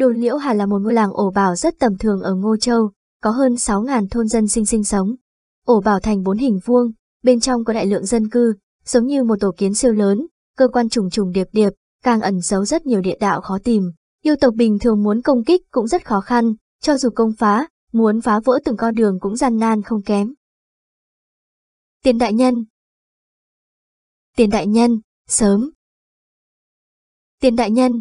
Đồn Liễu Hà là một ngôi làng ổ bảo rất tầm thường ở Ngô Châu, có hơn 6.000 thôn dân sinh sinh sống. Ổ bảo thành bốn hình vuông, bên trong có đại lượng dân cư, giống như một tổ kiến siêu lớn, cơ quan trùng trùng điệp điệp, càng ẩn giấu rất nhiều địa đạo khó tìm. Yêu tộc bình thường muốn công kích cũng rất khó khăn, cho dù công phá, muốn phá vỡ từng con đường cũng gian nan không kém. Tiền đại nhân Tiền đại nhân, sớm Tiền đại nhân,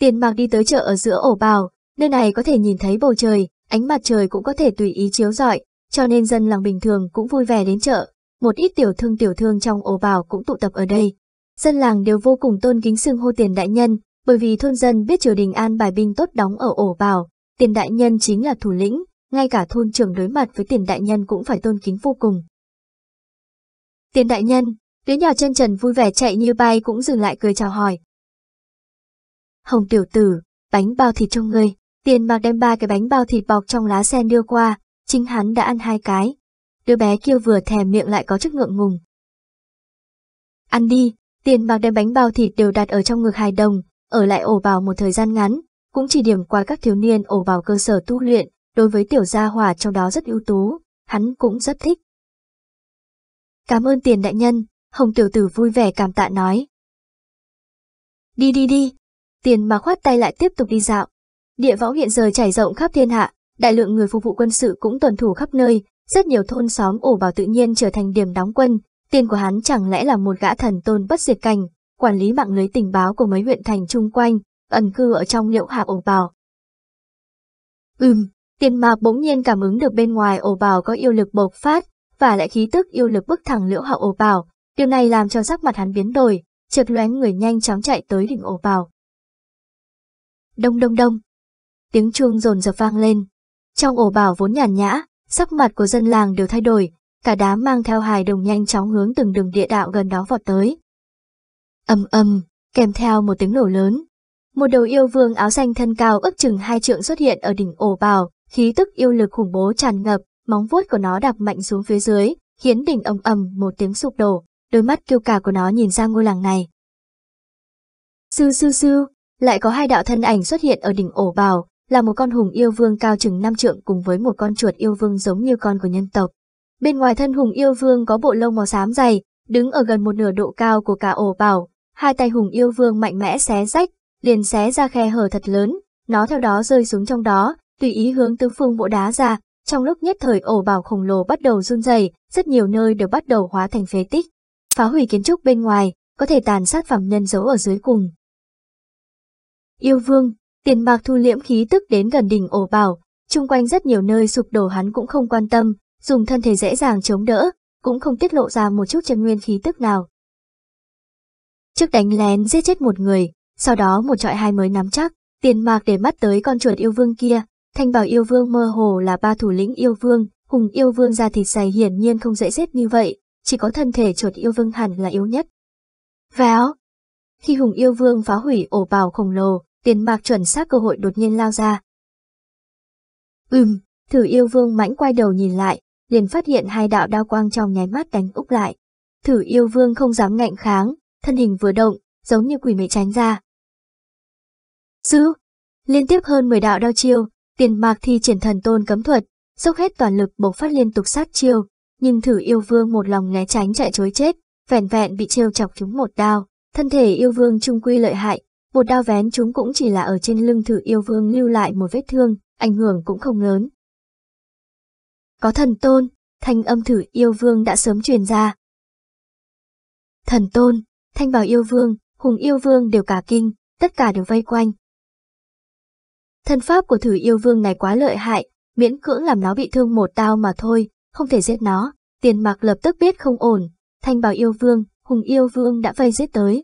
Tiền Mạc đi tới chợ ở giữa ổ bào, nơi này có thể nhìn thấy bầu trời, ánh mặt trời cũng có thể tùy ý chiếu rọi, cho nên dân làng bình thường cũng vui vẻ đến chợ. Một ít tiểu thương tiểu thương trong ổ bào cũng tụ tập ở đây. Dân làng đều vô cùng tôn kính xưng hô tiền đại nhân, bởi vì thôn dân biết triều đình an bài binh tốt đóng ở ổ bào, tiền đại nhân chính là thủ lĩnh, ngay cả thôn trưởng đối mặt với tiền đại nhân cũng phải tôn kính vô cùng. Tiền đại nhân, đứa nhỏ chân trần vui vẻ chạy như bay cũng dừng lại cười chào hỏi, Hồng tiểu tử, bánh bao thịt cho ngươi. Tiền mặc đem ba cái bánh bao thịt bọc trong lá sen đưa qua, chính hắn đã ăn hai cái. Đứa bé kia vừa thèm miệng lại có chút ngượng ngùng. Ăn đi, tiền mặc đem bánh bao thịt đều đặt ở trong ngực hài đồng, ở lại ổ bào một thời gian ngắn, cũng chỉ điểm qua các thiếu niên ổ bào cơ sở tu luyện, đối với tiểu gia hỏa trong đó rất ưu tú, hắn cũng rất thích. Cảm ơn tiền đại nhân, hồng tiểu tử vui vẻ cảm tạ nói. Đi đi đi, tiền mà khoát tay lại tiếp tục đi dạo. Địa võ hiện giờ trải rộng khắp thiên hạ, đại lượng người phục vụ quân sự cũng tuần thủ khắp nơi, rất nhiều thôn xóm ổ bảo tự nhiên trở thành điểm đóng quân, tiền của hắn chẳng lẽ là một gã thần tôn bất diệt cảnh, quản lý mạng lưới tình báo của mấy huyện thành chung quanh, ẩn cư ở trong liệu hạp ổ bảo. Ừm, tiền mạc bỗng nhiên cảm ứng được bên ngoài ổ bảo có yêu lực bộc phát, và lại khí tức yêu lực bức thẳng liễu hạo ổ bảo. điều này làm cho sắc mặt hắn biến đổi, trượt lóe người nhanh chóng chạy tới đỉnh ổ bảo đông đông đông. Tiếng chuông rồn rập vang lên. Trong ổ bảo vốn nhàn nhã, sắc mặt của dân làng đều thay đổi, cả đám mang theo hài đồng nhanh chóng hướng từng đường địa đạo gần đó vọt tới. Âm âm, kèm theo một tiếng nổ lớn. Một đầu yêu vương áo xanh thân cao ước chừng hai trượng xuất hiện ở đỉnh ổ bảo khí tức yêu lực khủng bố tràn ngập, móng vuốt của nó đạp mạnh xuống phía dưới, khiến đỉnh ầm ầm một tiếng sụp đổ, đôi mắt kiêu cả của nó nhìn ra ngôi làng này. Sư sư sư, lại có hai đạo thân ảnh xuất hiện ở đỉnh ổ bào, là một con hùng yêu vương cao chừng năm trượng cùng với một con chuột yêu vương giống như con của nhân tộc. Bên ngoài thân hùng yêu vương có bộ lông màu xám dày, đứng ở gần một nửa độ cao của cả ổ bào, hai tay hùng yêu vương mạnh mẽ xé rách, liền xé ra khe hở thật lớn, nó theo đó rơi xuống trong đó, tùy ý hướng tứ phương bộ đá ra, trong lúc nhất thời ổ bào khổng lồ bắt đầu run rẩy, rất nhiều nơi đều bắt đầu hóa thành phế tích. Phá hủy kiến trúc bên ngoài, có thể tàn sát phẩm nhân giấu ở dưới cùng, Yêu vương, tiền bạc thu liễm khí tức đến gần đỉnh ổ bảo, chung quanh rất nhiều nơi sụp đổ hắn cũng không quan tâm, dùng thân thể dễ dàng chống đỡ, cũng không tiết lộ ra một chút chân nguyên khí tức nào. Trước đánh lén giết chết một người, sau đó một trọi hai mới nắm chắc, tiền mạc để mắt tới con chuột yêu vương kia, thanh bảo yêu vương mơ hồ là ba thủ lĩnh yêu vương, hùng yêu vương ra thịt dày hiển nhiên không dễ giết như vậy, chỉ có thân thể chuột yêu vương hẳn là yếu nhất. Véo, khi Hùng Yêu Vương phá hủy ổ bào khổng lồ, tiền mạc chuẩn xác cơ hội đột nhiên lao ra. Ừm, thử yêu vương mãnh quay đầu nhìn lại, liền phát hiện hai đạo đao quang trong nháy mắt đánh úp lại. Thử yêu vương không dám ngạnh kháng, thân hình vừa động, giống như quỷ mị tránh ra. Sư, liên tiếp hơn 10 đạo đao chiêu, tiền mạc thi triển thần tôn cấm thuật, dốc hết toàn lực bộc phát liên tục sát chiêu, nhưng thử yêu vương một lòng né tránh chạy chối chết, vẻn vẹn bị trêu chọc chúng một đao, Thân thể yêu vương trung quy lợi hại, một đao vén chúng cũng chỉ là ở trên lưng thử yêu vương lưu lại một vết thương, ảnh hưởng cũng không lớn. Có thần tôn, thanh âm thử yêu vương đã sớm truyền ra. Thần tôn, thanh bảo yêu vương, hùng yêu vương đều cả kinh, tất cả đều vây quanh. Thân pháp của thử yêu vương này quá lợi hại, miễn cưỡng làm nó bị thương một tao mà thôi, không thể giết nó, tiền mặc lập tức biết không ổn, thanh bảo yêu vương, hùng yêu vương đã vây giết tới,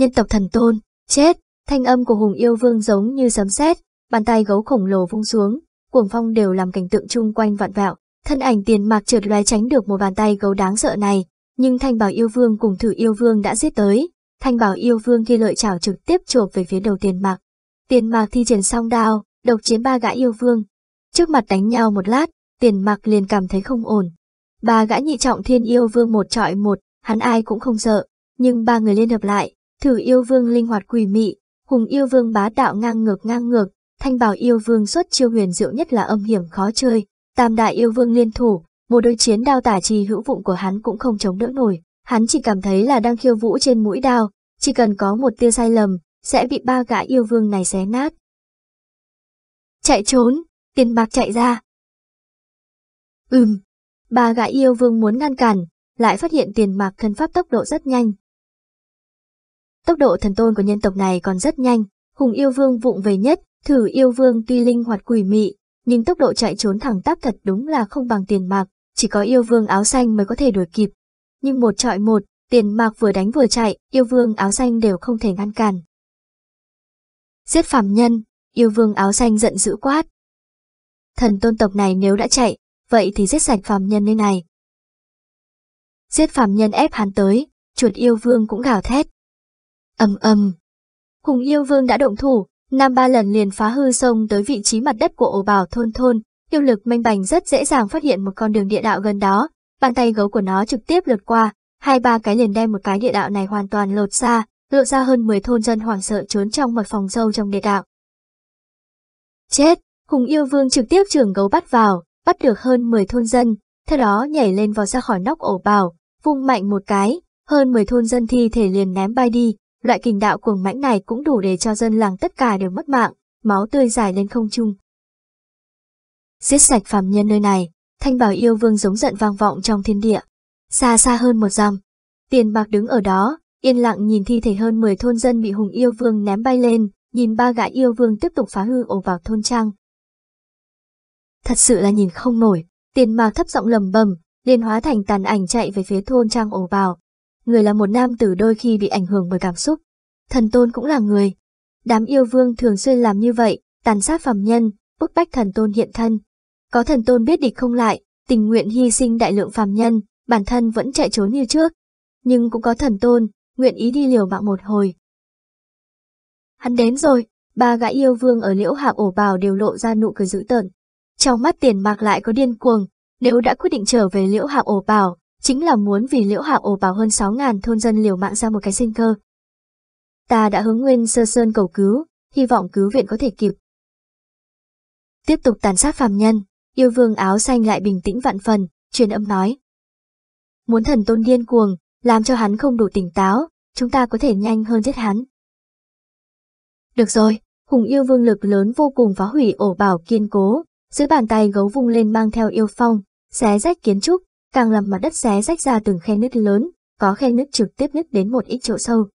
nhân tộc thần tôn, chết, thanh âm của hùng yêu vương giống như sấm sét, bàn tay gấu khổng lồ vung xuống, cuồng phong đều làm cảnh tượng chung quanh vạn vẹo, thân ảnh tiền mạc trượt lóe tránh được một bàn tay gấu đáng sợ này, nhưng thanh bảo yêu vương cùng thử yêu vương đã giết tới, thanh bảo yêu vương khi lợi chảo trực tiếp chộp về phía đầu tiền mạc. Tiền mạc thi triển song đao, độc chiến ba gã yêu vương. Trước mặt đánh nhau một lát, tiền mạc liền cảm thấy không ổn. Ba gã nhị trọng thiên yêu vương một trọi một, hắn ai cũng không sợ, nhưng ba người liên hợp lại, Thử yêu vương linh hoạt quỷ mị, hùng yêu vương bá đạo ngang ngược ngang ngược, thanh bảo yêu vương xuất chiêu huyền diệu nhất là âm hiểm khó chơi, tam đại yêu vương liên thủ, một đôi chiến đao tả trì hữu vụng của hắn cũng không chống đỡ nổi, hắn chỉ cảm thấy là đang khiêu vũ trên mũi đao, chỉ cần có một tia sai lầm, sẽ bị ba gã yêu vương này xé nát. Chạy trốn, tiền bạc chạy ra. Ừm, ba gã yêu vương muốn ngăn cản, lại phát hiện tiền mạc thân pháp tốc độ rất nhanh, Tốc độ thần tôn của nhân tộc này còn rất nhanh, hùng yêu vương vụng về nhất, thử yêu vương tuy linh hoạt quỷ mị, nhưng tốc độ chạy trốn thẳng tắp thật đúng là không bằng tiền mạc, chỉ có yêu vương áo xanh mới có thể đuổi kịp. Nhưng một trọi một, tiền mạc vừa đánh vừa chạy, yêu vương áo xanh đều không thể ngăn cản. Giết phàm nhân, yêu vương áo xanh giận dữ quát. Thần tôn tộc này nếu đã chạy, vậy thì giết sạch phàm nhân nơi này. Giết phàm nhân ép hắn tới, chuột yêu vương cũng gào thét, ầm ầm, Hùng yêu vương đã động thủ, Nam ba lần liền phá hư sông tới vị trí mặt đất của ổ bảo thôn thôn, yêu lực minh bành rất dễ dàng phát hiện một con đường địa đạo gần đó, bàn tay gấu của nó trực tiếp lượt qua, hai ba cái liền đem một cái địa đạo này hoàn toàn lột ra, lộ ra hơn 10 thôn dân hoảng sợ trốn trong một phòng sâu trong địa đạo. Chết! Hùng yêu vương trực tiếp trưởng gấu bắt vào, bắt được hơn 10 thôn dân, theo đó nhảy lên vào ra khỏi nóc ổ bảo, vung mạnh một cái, hơn 10 thôn dân thi thể liền ném bay đi, Loại kình đạo cuồng mãnh này cũng đủ để cho dân làng tất cả đều mất mạng, máu tươi dài lên không trung. Giết sạch phàm nhân nơi này, thanh bảo yêu vương giống giận vang vọng trong thiên địa. Xa xa hơn một dặm, tiền bạc đứng ở đó, yên lặng nhìn thi thể hơn 10 thôn dân bị hùng yêu vương ném bay lên, nhìn ba gã yêu vương tiếp tục phá hư ổ vào thôn trang. Thật sự là nhìn không nổi, tiền bạc thấp giọng lầm bầm, liền hóa thành tàn ảnh chạy về phía thôn trang ổ vào, người là một nam tử đôi khi bị ảnh hưởng bởi cảm xúc. Thần tôn cũng là người. Đám yêu vương thường xuyên làm như vậy, tàn sát phàm nhân, bức bách thần tôn hiện thân. Có thần tôn biết địch không lại, tình nguyện hy sinh đại lượng phàm nhân, bản thân vẫn chạy trốn như trước. Nhưng cũng có thần tôn, nguyện ý đi liều mạng một hồi. Hắn đến rồi, ba gã yêu vương ở liễu hạm ổ bào đều lộ ra nụ cười dữ tợn. Trong mắt tiền mạc lại có điên cuồng, nếu đã quyết định trở về liễu hạm ổ bào, chính là muốn vì liễu hạ ổ bảo hơn 6.000 thôn dân liều mạng ra một cái sinh cơ. Ta đã hướng nguyên sơ sơn cầu cứu, hy vọng cứu viện có thể kịp. Tiếp tục tàn sát phàm nhân, yêu vương áo xanh lại bình tĩnh vạn phần, truyền âm nói. Muốn thần tôn điên cuồng, làm cho hắn không đủ tỉnh táo, chúng ta có thể nhanh hơn giết hắn. Được rồi, hùng yêu vương lực lớn vô cùng phá hủy ổ bảo kiên cố, giữ bàn tay gấu vung lên mang theo yêu phong, xé rách kiến trúc, càng làm mặt đất xé rách ra từng khe nứt lớn, có khe nứt trực tiếp nứt đến một ít chỗ sâu.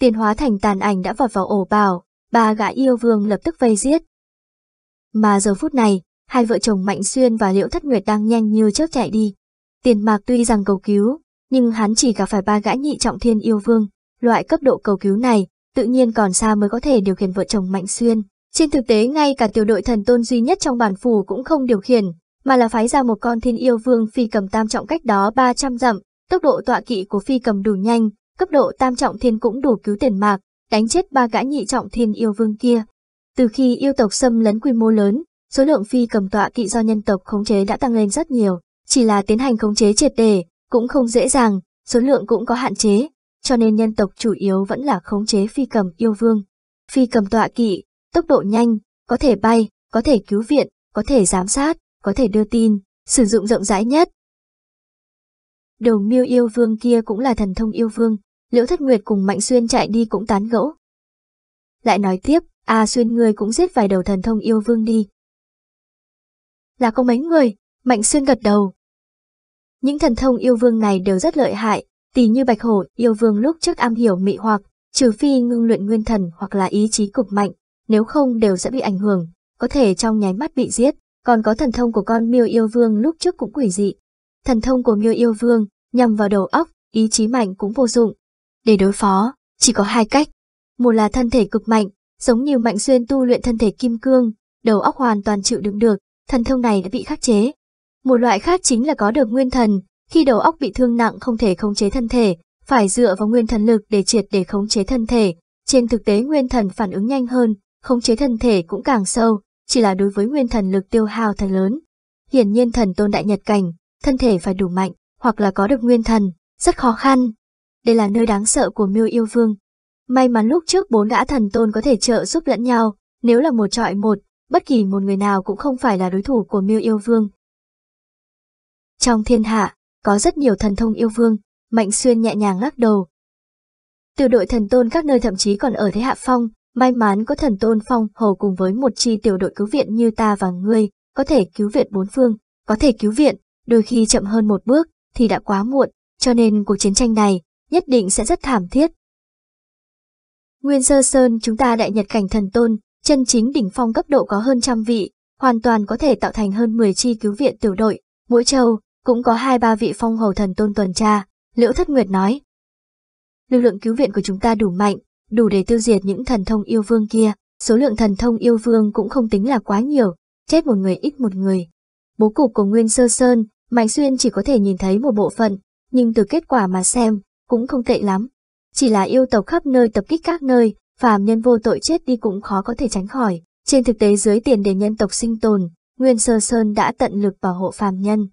Tiền hóa thành tàn ảnh đã vọt vào ổ bào, ba gã yêu vương lập tức vây giết. Mà giờ phút này, hai vợ chồng Mạnh Xuyên và Liễu Thất Nguyệt đang nhanh như chớp chạy đi. Tiền mạc tuy rằng cầu cứu, nhưng hắn chỉ gặp phải ba gã nhị trọng thiên yêu vương, loại cấp độ cầu cứu này, tự nhiên còn xa mới có thể điều khiển vợ chồng Mạnh Xuyên. Trên thực tế ngay cả tiểu đội thần tôn duy nhất trong bản phủ cũng không điều khiển, mà là phái ra một con thiên yêu vương phi cầm tam trọng cách đó 300 dặm, tốc độ tọa kỵ của phi cầm đủ nhanh, cấp độ tam trọng thiên cũng đủ cứu tiền mạc, đánh chết ba gã nhị trọng thiên yêu vương kia. Từ khi yêu tộc xâm lấn quy mô lớn, số lượng phi cầm tọa kỵ do nhân tộc khống chế đã tăng lên rất nhiều, chỉ là tiến hành khống chế triệt đề cũng không dễ dàng, số lượng cũng có hạn chế, cho nên nhân tộc chủ yếu vẫn là khống chế phi cầm yêu vương. Phi cầm tọa kỵ, tốc độ nhanh, có thể bay, có thể cứu viện, có thể giám sát, có thể đưa tin, sử dụng rộng rãi nhất. Đầu miêu yêu vương kia cũng là thần thông yêu vương, Liễu Thất Nguyệt cùng Mạnh Xuyên chạy đi cũng tán gẫu. Lại nói tiếp, à Xuyên người cũng giết vài đầu thần thông yêu vương đi. Là có mấy người, Mạnh Xuyên gật đầu. Những thần thông yêu vương này đều rất lợi hại, tỉ như Bạch Hổ yêu vương lúc trước am hiểu mị hoặc, trừ phi ngưng luyện nguyên thần hoặc là ý chí cực mạnh, nếu không đều sẽ bị ảnh hưởng, có thể trong nháy mắt bị giết. Còn có thần thông của con miêu yêu vương lúc trước cũng quỷ dị. Thần thông của miêu yêu vương nhằm vào đầu óc, ý chí mạnh cũng vô dụng. Để đối phó, chỉ có hai cách. Một là thân thể cực mạnh, giống như mạnh xuyên tu luyện thân thể kim cương, đầu óc hoàn toàn chịu đựng được, thần thông này đã bị khắc chế. Một loại khác chính là có được nguyên thần, khi đầu óc bị thương nặng không thể khống chế thân thể, phải dựa vào nguyên thần lực để triệt để khống chế thân thể. Trên thực tế nguyên thần phản ứng nhanh hơn, khống chế thân thể cũng càng sâu, chỉ là đối với nguyên thần lực tiêu hào thật lớn. Hiển nhiên thần tôn đại nhật cảnh, thân thể phải đủ mạnh, hoặc là có được nguyên thần, rất khó khăn. Đây là nơi đáng sợ của miêu yêu vương. May mắn lúc trước bốn gã thần tôn có thể trợ giúp lẫn nhau, nếu là một trọi một, bất kỳ một người nào cũng không phải là đối thủ của miêu yêu vương. Trong thiên hạ, có rất nhiều thần thông yêu vương, Mạnh Xuyên nhẹ nhàng lắc đầu. từ đội thần tôn các nơi thậm chí còn ở thế hạ phong, May mắn có thần tôn phong hầu cùng với một chi tiểu đội cứu viện như ta và ngươi, có thể cứu viện bốn phương, có thể cứu viện, đôi khi chậm hơn một bước thì đã quá muộn, cho nên cuộc chiến tranh này nhất định sẽ rất thảm thiết. Nguyên sơ sơn chúng ta đại nhật cảnh thần tôn, chân chính đỉnh phong cấp độ có hơn trăm vị, hoàn toàn có thể tạo thành hơn 10 chi cứu viện tiểu đội, mỗi châu cũng có hai ba vị phong hầu thần tôn tuần tra, Liễu Thất Nguyệt nói. Lực lượng cứu viện của chúng ta đủ mạnh, đủ để tiêu diệt những thần thông yêu vương kia. Số lượng thần thông yêu vương cũng không tính là quá nhiều, chết một người ít một người. Bố cục của Nguyên Sơ Sơn, Mạnh Xuyên chỉ có thể nhìn thấy một bộ phận, nhưng từ kết quả mà xem, cũng không tệ lắm. Chỉ là yêu tộc khắp nơi tập kích các nơi, phàm nhân vô tội chết đi cũng khó có thể tránh khỏi. Trên thực tế dưới tiền đề nhân tộc sinh tồn, Nguyên Sơ Sơn đã tận lực bảo hộ phàm nhân.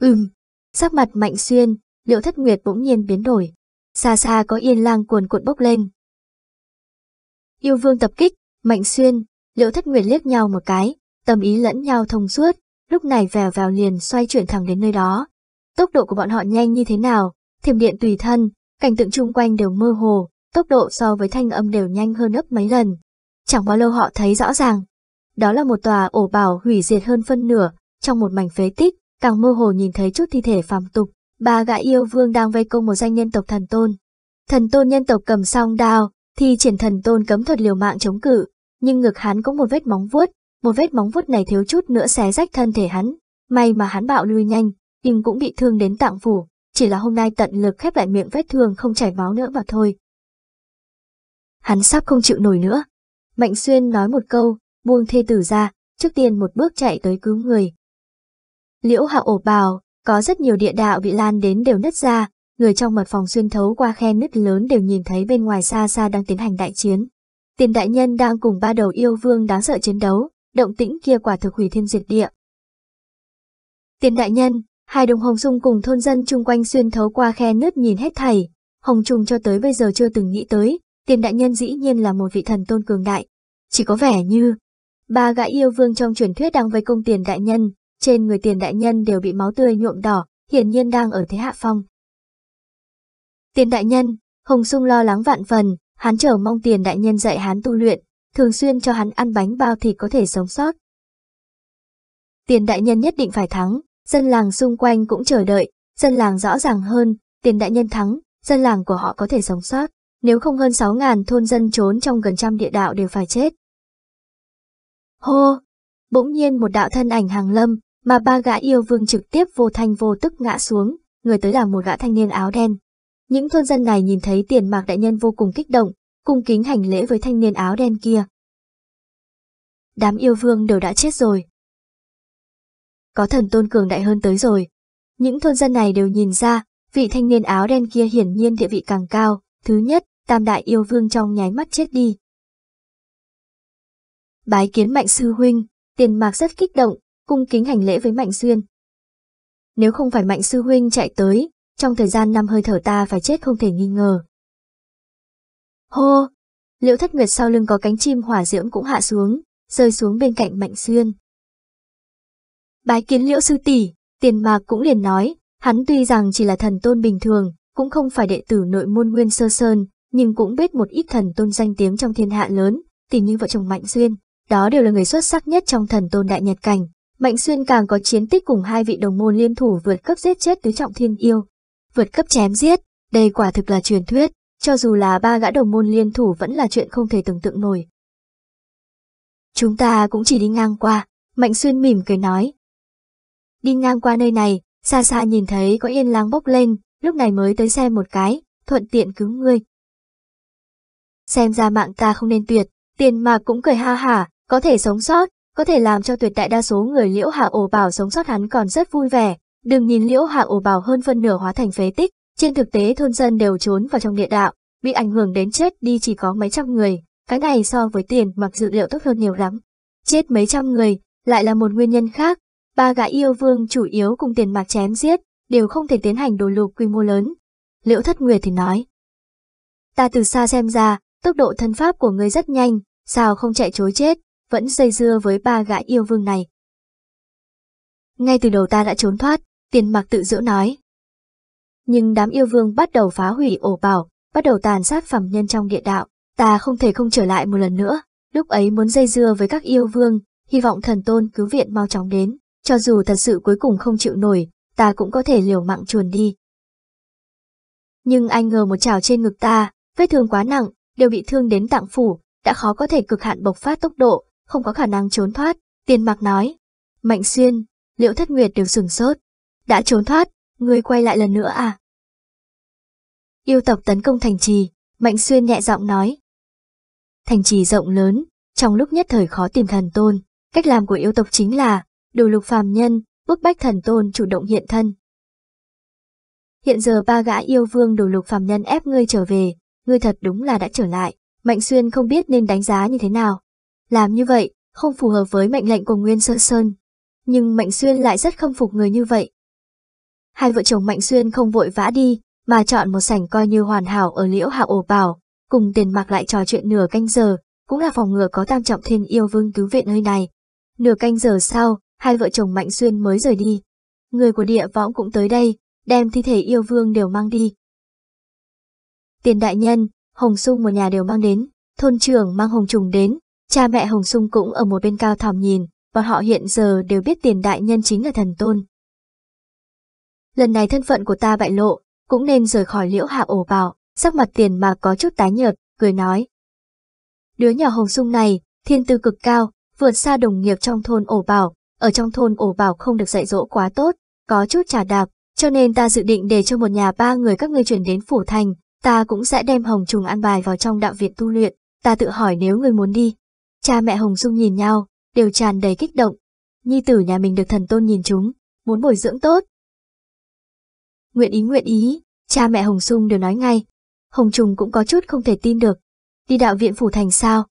Ừm, sắc mặt Mạnh Xuyên, liệu Thất Nguyệt bỗng nhiên biến đổi xa xa có yên lang cuồn cuộn bốc lên. Yêu vương tập kích, mạnh xuyên, liệu thất nguyệt liếc nhau một cái, tâm ý lẫn nhau thông suốt, lúc này vèo vèo liền xoay chuyển thẳng đến nơi đó. Tốc độ của bọn họ nhanh như thế nào, thiểm điện tùy thân, cảnh tượng chung quanh đều mơ hồ, tốc độ so với thanh âm đều nhanh hơn ấp mấy lần. Chẳng bao lâu họ thấy rõ ràng. Đó là một tòa ổ bảo hủy diệt hơn phân nửa, trong một mảnh phế tích, càng mơ hồ nhìn thấy chút thi thể phàm tục ba gã yêu vương đang vây công một danh nhân tộc thần tôn. Thần tôn nhân tộc cầm song đao, thì triển thần tôn cấm thuật liều mạng chống cự, nhưng ngực hắn có một vết móng vuốt, một vết móng vuốt này thiếu chút nữa xé rách thân thể hắn. May mà hắn bạo lui nhanh, nhưng cũng bị thương đến tạng phủ, chỉ là hôm nay tận lực khép lại miệng vết thương không chảy máu nữa mà thôi. Hắn sắp không chịu nổi nữa. Mạnh Xuyên nói một câu, buông thê tử ra, trước tiên một bước chạy tới cứu người. Liễu Hạo ổ bào, có rất nhiều địa đạo bị lan đến đều nứt ra, người trong mật phòng xuyên thấu qua khe nứt lớn đều nhìn thấy bên ngoài xa xa đang tiến hành đại chiến. Tiền đại nhân đang cùng ba đầu yêu vương đáng sợ chiến đấu, động tĩnh kia quả thực hủy thiên diệt địa. Tiền đại nhân, hai đồng hồng sung cùng thôn dân chung quanh xuyên thấu qua khe nứt nhìn hết thảy, hồng trùng cho tới bây giờ chưa từng nghĩ tới, tiền đại nhân dĩ nhiên là một vị thần tôn cường đại. Chỉ có vẻ như, ba gã yêu vương trong truyền thuyết đang vây công tiền đại nhân, trên người tiền đại nhân đều bị máu tươi nhuộm đỏ, hiển nhiên đang ở thế hạ phong. Tiền đại nhân, Hồng Sung lo lắng vạn phần, hắn chờ mong tiền đại nhân dạy hắn tu luyện, thường xuyên cho hắn ăn bánh bao thịt có thể sống sót. Tiền đại nhân nhất định phải thắng, dân làng xung quanh cũng chờ đợi, dân làng rõ ràng hơn, tiền đại nhân thắng, dân làng của họ có thể sống sót, nếu không hơn 6.000 thôn dân trốn trong gần trăm địa đạo đều phải chết. Hô! Bỗng nhiên một đạo thân ảnh hàng lâm, mà ba gã yêu vương trực tiếp vô thanh vô tức ngã xuống, người tới là một gã thanh niên áo đen. Những thôn dân này nhìn thấy tiền mạc đại nhân vô cùng kích động, cung kính hành lễ với thanh niên áo đen kia. Đám yêu vương đều đã chết rồi. Có thần tôn cường đại hơn tới rồi. Những thôn dân này đều nhìn ra, vị thanh niên áo đen kia hiển nhiên địa vị càng cao, thứ nhất, tam đại yêu vương trong nháy mắt chết đi. Bái kiến mạnh sư huynh, tiền mạc rất kích động, cung kính hành lễ với Mạnh Xuyên. Nếu không phải Mạnh Sư Huynh chạy tới, trong thời gian năm hơi thở ta phải chết không thể nghi ngờ. Hô! Liễu Thất Nguyệt sau lưng có cánh chim hỏa diễm cũng hạ xuống, rơi xuống bên cạnh Mạnh Xuyên. Bái kiến Liễu Sư tỷ, tiền mạc cũng liền nói, hắn tuy rằng chỉ là thần tôn bình thường, cũng không phải đệ tử nội môn nguyên sơ sơn, nhưng cũng biết một ít thần tôn danh tiếng trong thiên hạ lớn, tỉ như vợ chồng Mạnh Xuyên, đó đều là người xuất sắc nhất trong thần tôn đại nhật cảnh, Mạnh Xuyên càng có chiến tích cùng hai vị đồng môn liên thủ vượt cấp giết chết tứ trọng thiên yêu. Vượt cấp chém giết, đây quả thực là truyền thuyết, cho dù là ba gã đồng môn liên thủ vẫn là chuyện không thể tưởng tượng nổi. Chúng ta cũng chỉ đi ngang qua, Mạnh Xuyên mỉm cười nói. Đi ngang qua nơi này, xa xa nhìn thấy có yên lang bốc lên, lúc này mới tới xem một cái, thuận tiện cứu ngươi. Xem ra mạng ta không nên tuyệt, tiền mà cũng cười ha hả, có thể sống sót, có thể làm cho tuyệt đại đa số người liễu hạ ổ bảo sống sót hắn còn rất vui vẻ. Đừng nhìn liễu hạ ổ bảo hơn phân nửa hóa thành phế tích, trên thực tế thôn dân đều trốn vào trong địa đạo, bị ảnh hưởng đến chết đi chỉ có mấy trăm người, cái này so với tiền mặc dự liệu tốt hơn nhiều lắm. Chết mấy trăm người, lại là một nguyên nhân khác, ba gã yêu vương chủ yếu cùng tiền mạc chém giết, đều không thể tiến hành đồ lục quy mô lớn. Liễu Thất Nguyệt thì nói, ta từ xa xem ra, tốc độ thân pháp của ngươi rất nhanh, sao không chạy chối chết, vẫn dây dưa với ba gã yêu vương này. Ngay từ đầu ta đã trốn thoát, tiền mặc tự giễu nói. Nhưng đám yêu vương bắt đầu phá hủy ổ bảo, bắt đầu tàn sát phẩm nhân trong địa đạo, ta không thể không trở lại một lần nữa, lúc ấy muốn dây dưa với các yêu vương, hy vọng thần tôn cứu viện mau chóng đến, cho dù thật sự cuối cùng không chịu nổi, ta cũng có thể liều mạng chuồn đi. Nhưng anh ngờ một trào trên ngực ta, vết thương quá nặng, đều bị thương đến tạng phủ, đã khó có thể cực hạn bộc phát tốc độ, không có khả năng trốn thoát, tiền mặc nói. Mạnh xuyên, liệu thất nguyệt đều sửng sốt. Đã trốn thoát, ngươi quay lại lần nữa à? Yêu tộc tấn công thành trì, Mạnh xuyên nhẹ giọng nói. Thành trì rộng lớn, trong lúc nhất thời khó tìm thần tôn, cách làm của yêu tộc chính là đủ lục phàm nhân, bức bách thần tôn chủ động hiện thân. Hiện giờ ba gã yêu vương đồ lục phàm nhân ép ngươi trở về, ngươi thật đúng là đã trở lại, Mạnh Xuyên không biết nên đánh giá như thế nào. Làm như vậy, không phù hợp với mệnh lệnh của Nguyên sơ Sơn. Nhưng Mạnh Xuyên lại rất khâm phục người như vậy. Hai vợ chồng Mạnh Xuyên không vội vã đi, mà chọn một sảnh coi như hoàn hảo ở liễu hạ ổ bảo, cùng tiền mặc lại trò chuyện nửa canh giờ, cũng là phòng ngừa có tam trọng thiên yêu vương cứu viện nơi này. Nửa canh giờ sau, hai vợ chồng Mạnh Xuyên mới rời đi. Người của địa võng cũng tới đây, đem thi thể yêu vương đều mang đi. Tiền đại nhân, Hồng Sung một nhà đều mang đến, thôn trưởng mang Hồng Trùng đến, Cha mẹ Hồng Sung cũng ở một bên cao thòm nhìn, bọn họ hiện giờ đều biết tiền đại nhân chính là thần tôn. Lần này thân phận của ta bại lộ, cũng nên rời khỏi liễu hạ ổ bảo sắc mặt tiền mà có chút tái nhợt, cười nói. Đứa nhỏ Hồng Sung này, thiên tư cực cao, vượt xa đồng nghiệp trong thôn ổ bảo, ở trong thôn ổ bảo không được dạy dỗ quá tốt, có chút trả đạp, cho nên ta dự định để cho một nhà ba người các ngươi chuyển đến phủ thành, ta cũng sẽ đem hồng trùng an bài vào trong đạo viện tu luyện, ta tự hỏi nếu ngươi muốn đi, Cha mẹ Hồng Dung nhìn nhau, đều tràn đầy kích động. Nhi tử nhà mình được thần tôn nhìn chúng, muốn bồi dưỡng tốt. Nguyện ý nguyện ý, cha mẹ Hồng Dung đều nói ngay. Hồng Trùng cũng có chút không thể tin được. Đi đạo viện phủ thành sao?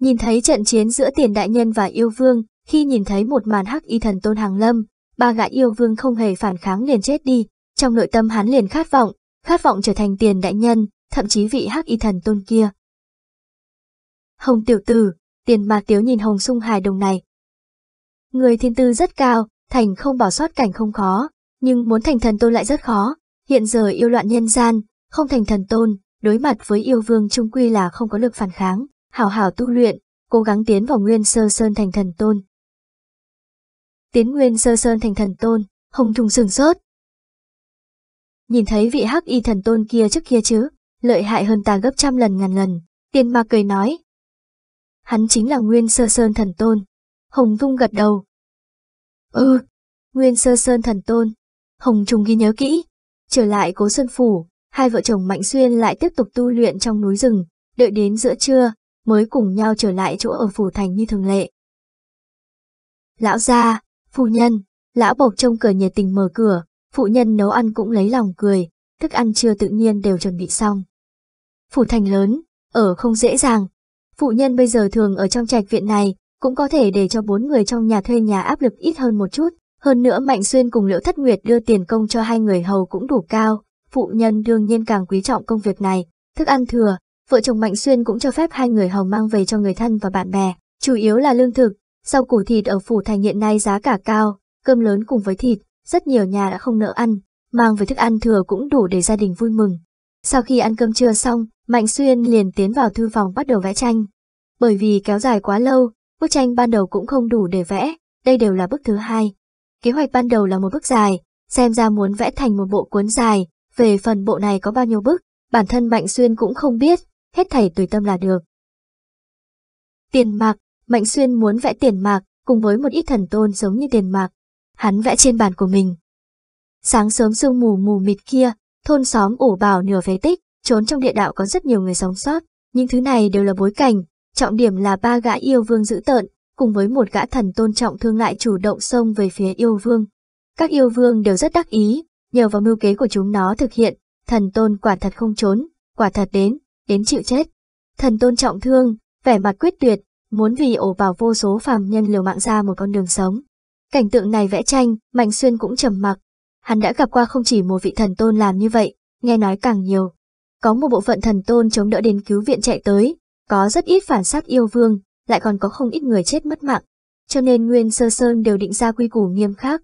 Nhìn thấy trận chiến giữa tiền đại nhân và yêu vương, khi nhìn thấy một màn hắc y thần tôn hàng lâm, ba gã yêu vương không hề phản kháng liền chết đi, trong nội tâm hắn liền khát vọng, khát vọng trở thành tiền đại nhân, thậm chí vị hắc y thần tôn kia. Hồng tiểu tử, tiền mà tiếu nhìn hồng sung hài đồng này. Người thiên tư rất cao, thành không bỏ sót cảnh không khó, nhưng muốn thành thần tôn lại rất khó, hiện giờ yêu loạn nhân gian, không thành thần tôn, đối mặt với yêu vương trung quy là không có lực phản kháng, hảo hảo tu luyện, cố gắng tiến vào nguyên sơ sơn thành thần tôn. Tiến nguyên sơ sơn thành thần tôn, hồng thùng sừng sốt. Nhìn thấy vị hắc y thần tôn kia trước kia chứ, lợi hại hơn ta gấp trăm lần ngàn lần, tiền ma cười nói, hắn chính là Nguyên Sơ Sơn Thần Tôn. Hồng Dung gật đầu. Ừ, Nguyên Sơ Sơn Thần Tôn. Hồng trung ghi nhớ kỹ. Trở lại Cố Sơn Phủ, hai vợ chồng Mạnh Xuyên lại tiếp tục tu luyện trong núi rừng, đợi đến giữa trưa, mới cùng nhau trở lại chỗ ở Phủ Thành như thường lệ. Lão gia, phu nhân, lão bộc trông cửa nhiệt tình mở cửa, phụ nhân nấu ăn cũng lấy lòng cười, thức ăn chưa tự nhiên đều chuẩn bị xong. Phủ Thành lớn, ở không dễ dàng, Phụ nhân bây giờ thường ở trong trạch viện này, cũng có thể để cho bốn người trong nhà thuê nhà áp lực ít hơn một chút. Hơn nữa Mạnh Xuyên cùng Liễu Thất Nguyệt đưa tiền công cho hai người hầu cũng đủ cao, phụ nhân đương nhiên càng quý trọng công việc này. Thức ăn thừa, vợ chồng Mạnh Xuyên cũng cho phép hai người hầu mang về cho người thân và bạn bè, chủ yếu là lương thực. Sau củ thịt ở phủ thành hiện nay giá cả cao, cơm lớn cùng với thịt, rất nhiều nhà đã không nỡ ăn, mang về thức ăn thừa cũng đủ để gia đình vui mừng. Sau khi ăn cơm trưa xong, Mạnh Xuyên liền tiến vào thư phòng bắt đầu vẽ tranh. Bởi vì kéo dài quá lâu, bức tranh ban đầu cũng không đủ để vẽ, đây đều là bức thứ hai. Kế hoạch ban đầu là một bức dài, xem ra muốn vẽ thành một bộ cuốn dài, về phần bộ này có bao nhiêu bức, bản thân Mạnh Xuyên cũng không biết, hết thảy tùy tâm là được. Tiền mạc, Mạnh Xuyên muốn vẽ tiền mạc, cùng với một ít thần tôn giống như tiền mạc. Hắn vẽ trên bàn của mình. Sáng sớm sương mù mù mịt kia, Thôn xóm ổ bảo nửa phế tích, trốn trong địa đạo có rất nhiều người sống sót, nhưng thứ này đều là bối cảnh, trọng điểm là ba gã yêu vương dữ tợn, cùng với một gã thần tôn trọng thương lại chủ động xông về phía yêu vương. Các yêu vương đều rất đắc ý, nhờ vào mưu kế của chúng nó thực hiện, thần tôn quả thật không trốn, quả thật đến, đến chịu chết. Thần tôn trọng thương, vẻ mặt quyết tuyệt, muốn vì ổ bảo vô số phàm nhân liều mạng ra một con đường sống. Cảnh tượng này vẽ tranh, Mạnh Xuyên cũng trầm mặc, Hắn đã gặp qua không chỉ một vị thần tôn làm như vậy, nghe nói càng nhiều. Có một bộ phận thần tôn chống đỡ đến cứu viện chạy tới, có rất ít phản sát yêu vương, lại còn có không ít người chết mất mạng. Cho nên Nguyên Sơ Sơn đều định ra quy củ nghiêm khắc.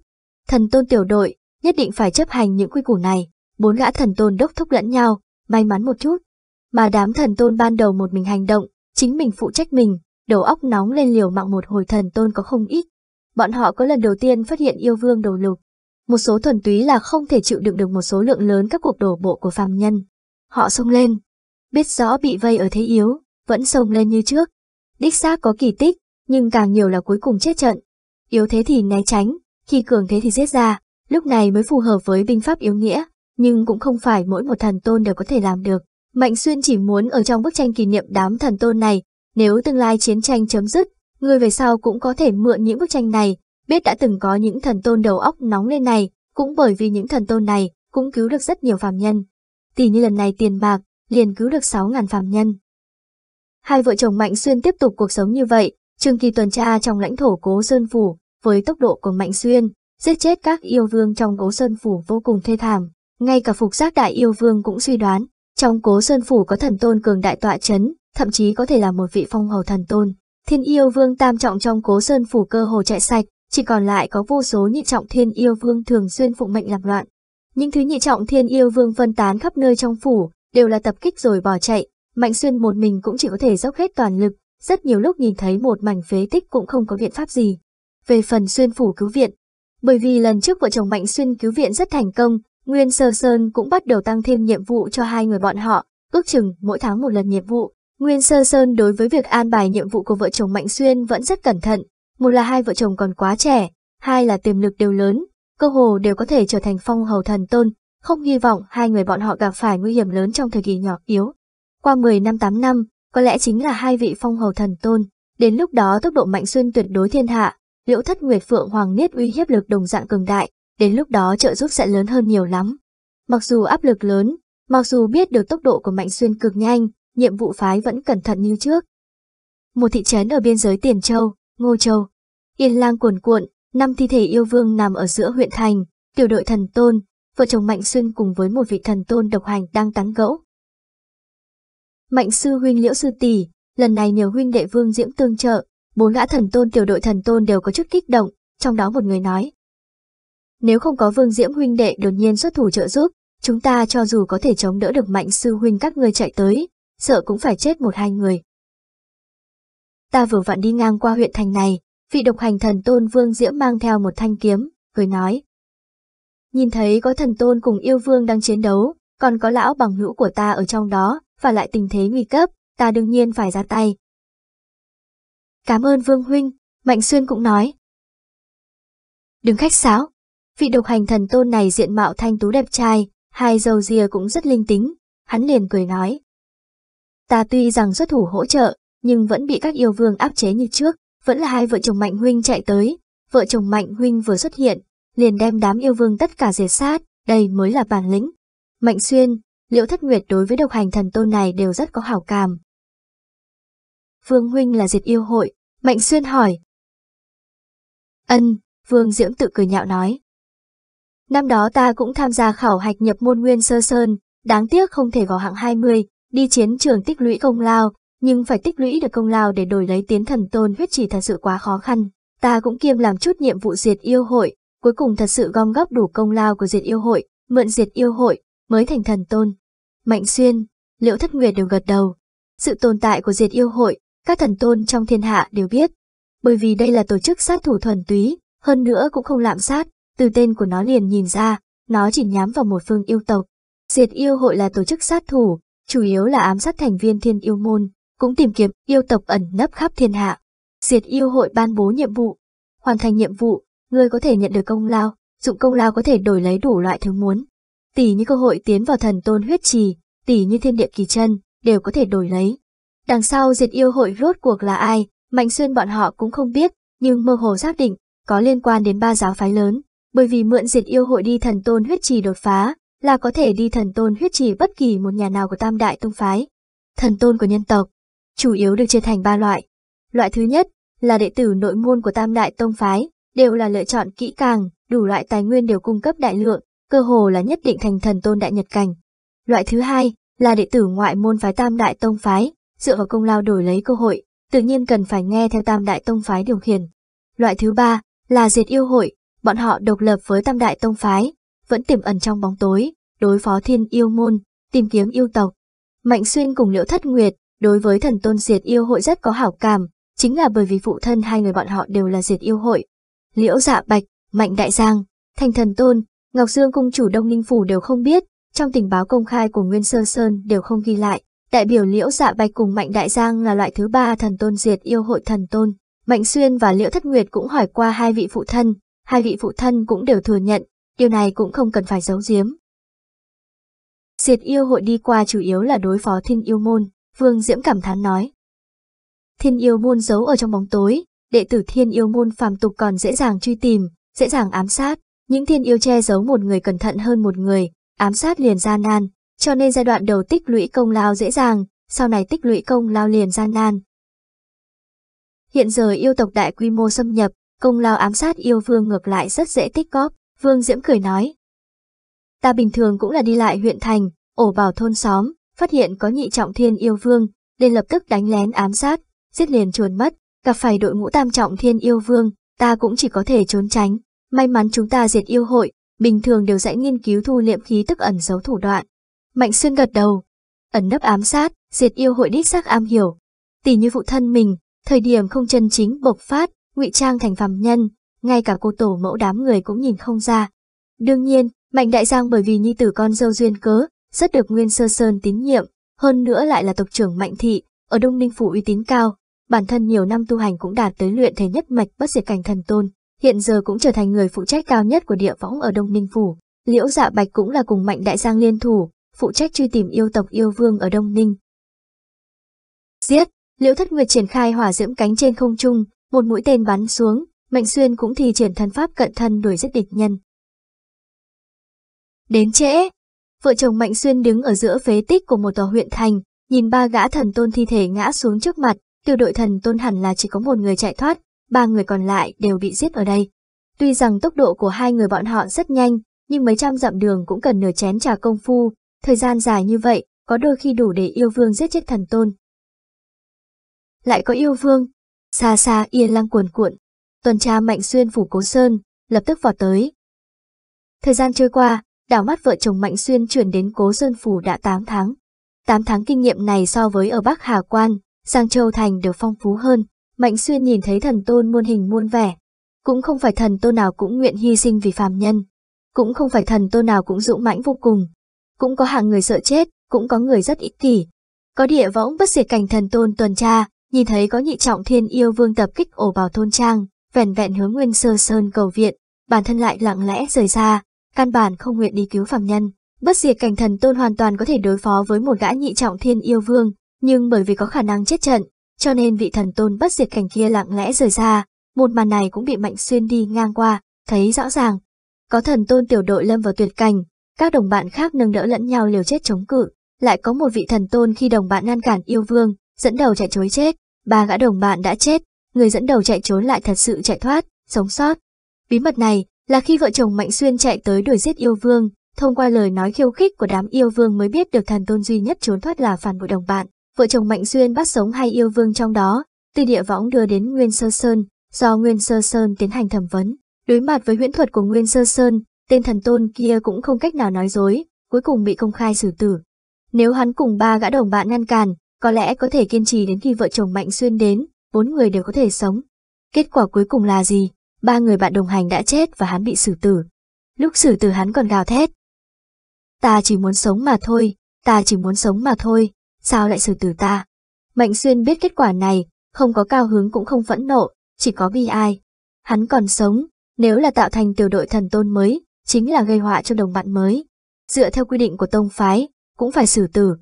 Thần tôn tiểu đội, nhất định phải chấp hành những quy củ này, bốn gã thần tôn đốc thúc lẫn nhau, may mắn một chút. Mà đám thần tôn ban đầu một mình hành động, chính mình phụ trách mình, đầu óc nóng lên liều mạng một hồi thần tôn có không ít. Bọn họ có lần đầu tiên phát hiện yêu vương đầu lục, một số thuần túy là không thể chịu đựng được một số lượng lớn các cuộc đổ bộ của phàm nhân. Họ xông lên, biết rõ bị vây ở thế yếu, vẫn xông lên như trước. Đích xác có kỳ tích, nhưng càng nhiều là cuối cùng chết trận. Yếu thế thì né tránh, khi cường thế thì giết ra, lúc này mới phù hợp với binh pháp yếu nghĩa, nhưng cũng không phải mỗi một thần tôn đều có thể làm được. Mạnh Xuyên chỉ muốn ở trong bức tranh kỷ niệm đám thần tôn này, nếu tương lai chiến tranh chấm dứt, người về sau cũng có thể mượn những bức tranh này Biết đã từng có những thần tôn đầu óc nóng lên này, cũng bởi vì những thần tôn này cũng cứu được rất nhiều phàm nhân. Tỷ như lần này tiền bạc, liền cứu được 6.000 phàm nhân. Hai vợ chồng Mạnh Xuyên tiếp tục cuộc sống như vậy, Trương Kỳ tuần tra trong lãnh thổ Cố Sơn Phủ, với tốc độ của Mạnh Xuyên, giết chết các yêu vương trong Cố Sơn Phủ vô cùng thê thảm. Ngay cả phục giác đại yêu vương cũng suy đoán, trong Cố Sơn Phủ có thần tôn cường đại tọa chấn, thậm chí có thể là một vị phong hầu thần tôn. Thiên yêu vương tam trọng trong Cố Sơn Phủ cơ hồ chạy sạch, chỉ còn lại có vô số nhị trọng thiên yêu vương thường xuyên phụng mệnh làm loạn. Những thứ nhị trọng thiên yêu vương phân tán khắp nơi trong phủ, đều là tập kích rồi bỏ chạy, Mạnh Xuyên một mình cũng chỉ có thể dốc hết toàn lực, rất nhiều lúc nhìn thấy một mảnh phế tích cũng không có biện pháp gì. Về phần Xuyên phủ cứu viện, bởi vì lần trước vợ chồng Mạnh Xuyên cứu viện rất thành công, Nguyên Sơ Sơn cũng bắt đầu tăng thêm nhiệm vụ cho hai người bọn họ, ước chừng mỗi tháng một lần nhiệm vụ. Nguyên Sơ Sơn đối với việc an bài nhiệm vụ của vợ chồng Mạnh Xuyên vẫn rất cẩn thận, một là hai vợ chồng còn quá trẻ, hai là tiềm lực đều lớn, cơ hồ đều có thể trở thành phong hầu thần tôn, không hy vọng hai người bọn họ gặp phải nguy hiểm lớn trong thời kỳ nhỏ yếu. Qua 10 năm 8 năm, có lẽ chính là hai vị phong hầu thần tôn, đến lúc đó tốc độ mạnh xuyên tuyệt đối thiên hạ, liễu thất nguyệt phượng hoàng niết uy hiếp lực đồng dạng cường đại, đến lúc đó trợ giúp sẽ lớn hơn nhiều lắm. Mặc dù áp lực lớn, mặc dù biết được tốc độ của mạnh xuyên cực nhanh, nhiệm vụ phái vẫn cẩn thận như trước. Một thị trấn ở biên giới Tiền Châu, Ngô Châu. Yên lang cuồn cuộn, năm thi thể yêu vương nằm ở giữa huyện thành, tiểu đội thần tôn, vợ chồng Mạnh Xuyên cùng với một vị thần tôn độc hành đang tán gẫu. Mạnh sư huynh liễu sư tỷ, lần này nhờ huynh đệ vương diễm tương trợ, bốn gã thần tôn tiểu đội thần tôn đều có chút kích động, trong đó một người nói. Nếu không có vương diễm huynh đệ đột nhiên xuất thủ trợ giúp, chúng ta cho dù có thể chống đỡ được mạnh sư huynh các người chạy tới, sợ cũng phải chết một hai người ta vừa vặn đi ngang qua huyện thành này, vị độc hành thần tôn Vương Diễm mang theo một thanh kiếm, cười nói. Nhìn thấy có thần tôn cùng yêu vương đang chiến đấu, còn có lão bằng hữu của ta ở trong đó, và lại tình thế nguy cấp, ta đương nhiên phải ra tay. Cảm ơn Vương Huynh, Mạnh Xuyên cũng nói. Đừng khách sáo, vị độc hành thần tôn này diện mạo thanh tú đẹp trai, hai dầu rìa cũng rất linh tính, hắn liền cười nói. Ta tuy rằng xuất thủ hỗ trợ, nhưng vẫn bị các yêu vương áp chế như trước, vẫn là hai vợ chồng Mạnh Huynh chạy tới. Vợ chồng Mạnh Huynh vừa xuất hiện, liền đem đám yêu vương tất cả dệt sát, đây mới là bản lĩnh. Mạnh Xuyên, liệu Thất Nguyệt đối với độc hành thần tôn này đều rất có hảo cảm. Vương Huynh là diệt yêu hội, Mạnh Xuyên hỏi. Ân, Vương Diễm tự cười nhạo nói. Năm đó ta cũng tham gia khảo hạch nhập môn nguyên sơ sơn, đáng tiếc không thể vào hạng 20, đi chiến trường tích lũy công lao, nhưng phải tích lũy được công lao để đổi lấy tiến thần tôn huyết chỉ thật sự quá khó khăn. Ta cũng kiêm làm chút nhiệm vụ diệt yêu hội, cuối cùng thật sự gom góp đủ công lao của diệt yêu hội, mượn diệt yêu hội, mới thành thần tôn. Mạnh xuyên, liệu thất nguyệt đều gật đầu. Sự tồn tại của diệt yêu hội, các thần tôn trong thiên hạ đều biết. Bởi vì đây là tổ chức sát thủ thuần túy, hơn nữa cũng không lạm sát, từ tên của nó liền nhìn ra, nó chỉ nhắm vào một phương yêu tộc. Diệt yêu hội là tổ chức sát thủ, chủ yếu là ám sát thành viên thiên yêu môn, cũng tìm kiếm yêu tộc ẩn nấp khắp thiên hạ. Diệt yêu hội ban bố nhiệm vụ. Hoàn thành nhiệm vụ, ngươi có thể nhận được công lao, dụng công lao có thể đổi lấy đủ loại thứ muốn. Tỷ như cơ hội tiến vào thần tôn huyết trì, tỷ như thiên địa kỳ chân, đều có thể đổi lấy. Đằng sau diệt yêu hội rốt cuộc là ai, Mạnh Xuyên bọn họ cũng không biết, nhưng mơ hồ xác định, có liên quan đến ba giáo phái lớn, bởi vì mượn diệt yêu hội đi thần tôn huyết trì đột phá, là có thể đi thần tôn huyết trì bất kỳ một nhà nào của tam đại tông phái. Thần tôn của nhân tộc, chủ yếu được chia thành ba loại. Loại thứ nhất là đệ tử nội môn của tam đại tông phái, đều là lựa chọn kỹ càng, đủ loại tài nguyên đều cung cấp đại lượng, cơ hồ là nhất định thành thần tôn đại nhật cảnh. Loại thứ hai là đệ tử ngoại môn phái tam đại tông phái, dựa vào công lao đổi lấy cơ hội, tự nhiên cần phải nghe theo tam đại tông phái điều khiển. Loại thứ ba là diệt yêu hội, bọn họ độc lập với tam đại tông phái, vẫn tiềm ẩn trong bóng tối, đối phó thiên yêu môn, tìm kiếm yêu tộc. Mạnh Xuyên cùng Liễu Thất Nguyệt đối với thần tôn diệt yêu hội rất có hảo cảm, chính là bởi vì phụ thân hai người bọn họ đều là diệt yêu hội. Liễu dạ bạch, mạnh đại giang, thành thần tôn, Ngọc Dương cung chủ Đông Ninh Phủ đều không biết, trong tình báo công khai của Nguyên Sơ Sơn đều không ghi lại. Đại biểu Liễu Dạ Bạch cùng Mạnh Đại Giang là loại thứ ba thần tôn diệt yêu hội thần tôn. Mạnh Xuyên và Liễu Thất Nguyệt cũng hỏi qua hai vị phụ thân, hai vị phụ thân cũng đều thừa nhận, điều này cũng không cần phải giấu giếm. Diệt yêu hội đi qua chủ yếu là đối phó thiên yêu môn, Vương Diễm cảm thán nói. Thiên yêu môn giấu ở trong bóng tối, đệ tử thiên yêu môn phàm tục còn dễ dàng truy tìm, dễ dàng ám sát, những thiên yêu che giấu một người cẩn thận hơn một người, ám sát liền gian nan, cho nên giai đoạn đầu tích lũy công lao dễ dàng, sau này tích lũy công lao liền gian nan. Hiện giờ yêu tộc đại quy mô xâm nhập, công lao ám sát yêu vương ngược lại rất dễ tích góp, Vương Diễm cười nói. Ta bình thường cũng là đi lại huyện thành, ổ bảo thôn xóm, phát hiện có nhị trọng thiên yêu vương, liền lập tức đánh lén ám sát, giết liền chuồn mất, gặp phải đội ngũ tam trọng thiên yêu vương, ta cũng chỉ có thể trốn tránh. May mắn chúng ta diệt yêu hội, bình thường đều dãy nghiên cứu thu liệm khí tức ẩn giấu thủ đoạn. Mạnh xuyên gật đầu, ẩn nấp ám sát, diệt yêu hội đích xác am hiểu. Tỷ như phụ thân mình, thời điểm không chân chính bộc phát, ngụy trang thành phàm nhân, ngay cả cô tổ mẫu đám người cũng nhìn không ra. Đương nhiên, Mạnh Đại Giang bởi vì nhi tử con dâu duyên cớ, rất được Nguyên Sơ Sơn tín nhiệm, hơn nữa lại là tộc trưởng Mạnh Thị, ở Đông Ninh Phủ uy tín cao, bản thân nhiều năm tu hành cũng đạt tới luyện thể nhất mạch bất diệt cảnh thần tôn, hiện giờ cũng trở thành người phụ trách cao nhất của địa võng ở Đông Ninh Phủ. Liễu Dạ Bạch cũng là cùng Mạnh Đại Giang liên thủ, phụ trách truy tìm yêu tộc yêu vương ở Đông Ninh. Giết! Liễu Thất Nguyệt triển khai hỏa diễm cánh trên không trung, một mũi tên bắn xuống, Mạnh Xuyên cũng thì triển thần pháp cận thân đuổi giết địch nhân. Đến trễ, Vợ chồng Mạnh Xuyên đứng ở giữa phế tích của một tòa huyện thành, nhìn ba gã thần tôn thi thể ngã xuống trước mặt, tiểu đội thần tôn hẳn là chỉ có một người chạy thoát, ba người còn lại đều bị giết ở đây. Tuy rằng tốc độ của hai người bọn họ rất nhanh, nhưng mấy trăm dặm đường cũng cần nửa chén trà công phu, thời gian dài như vậy, có đôi khi đủ để yêu vương giết chết thần tôn. Lại có yêu vương, xa xa yên lăng cuồn cuộn, tuần tra mạnh xuyên phủ cố sơn, lập tức vọt tới. Thời gian trôi qua, đảo mắt vợ chồng Mạnh Xuyên chuyển đến Cố Sơn Phủ đã 8 tháng. 8 tháng kinh nghiệm này so với ở Bắc Hà Quan, sang Châu Thành đều phong phú hơn. Mạnh Xuyên nhìn thấy thần tôn muôn hình muôn vẻ. Cũng không phải thần tôn nào cũng nguyện hy sinh vì phàm nhân. Cũng không phải thần tôn nào cũng dũng mãnh vô cùng. Cũng có hạng người sợ chết, cũng có người rất ích kỷ. Có địa võng bất diệt cảnh thần tôn tuần tra, nhìn thấy có nhị trọng thiên yêu vương tập kích ổ bào thôn trang, vẻn vẹn hướng nguyên sơ sơn cầu viện, bản thân lại lặng lẽ rời ra, căn bản không nguyện đi cứu phàm nhân. Bất diệt cảnh thần tôn hoàn toàn có thể đối phó với một gã nhị trọng thiên yêu vương, nhưng bởi vì có khả năng chết trận, cho nên vị thần tôn bất diệt cảnh kia lặng lẽ rời ra, một màn này cũng bị mạnh xuyên đi ngang qua, thấy rõ ràng. Có thần tôn tiểu đội lâm vào tuyệt cảnh, các đồng bạn khác nâng đỡ lẫn nhau liều chết chống cự, lại có một vị thần tôn khi đồng bạn ngăn cản yêu vương, dẫn đầu chạy trối chết, ba gã đồng bạn đã chết, người dẫn đầu chạy trốn lại thật sự chạy thoát, sống sót. Bí mật này, là khi vợ chồng Mạnh Xuyên chạy tới đuổi giết yêu vương, thông qua lời nói khiêu khích của đám yêu vương mới biết được thần tôn duy nhất trốn thoát là phản bội đồng bạn. Vợ chồng Mạnh Xuyên bắt sống hai yêu vương trong đó, từ địa võng đưa đến Nguyên Sơ Sơn, do Nguyên Sơ Sơn tiến hành thẩm vấn. Đối mặt với huyễn thuật của Nguyên Sơ Sơn, tên thần tôn kia cũng không cách nào nói dối, cuối cùng bị công khai xử tử. Nếu hắn cùng ba gã đồng bạn ngăn cản, có lẽ có thể kiên trì đến khi vợ chồng Mạnh Xuyên đến, bốn người đều có thể sống. Kết quả cuối cùng là gì? ba người bạn đồng hành đã chết và hắn bị xử tử. Lúc xử tử hắn còn gào thét. Ta chỉ muốn sống mà thôi, ta chỉ muốn sống mà thôi, sao lại xử tử ta? Mạnh xuyên biết kết quả này, không có cao hướng cũng không phẫn nộ, chỉ có bi ai. Hắn còn sống, nếu là tạo thành tiểu đội thần tôn mới, chính là gây họa cho đồng bạn mới. Dựa theo quy định của tông phái, cũng phải xử tử.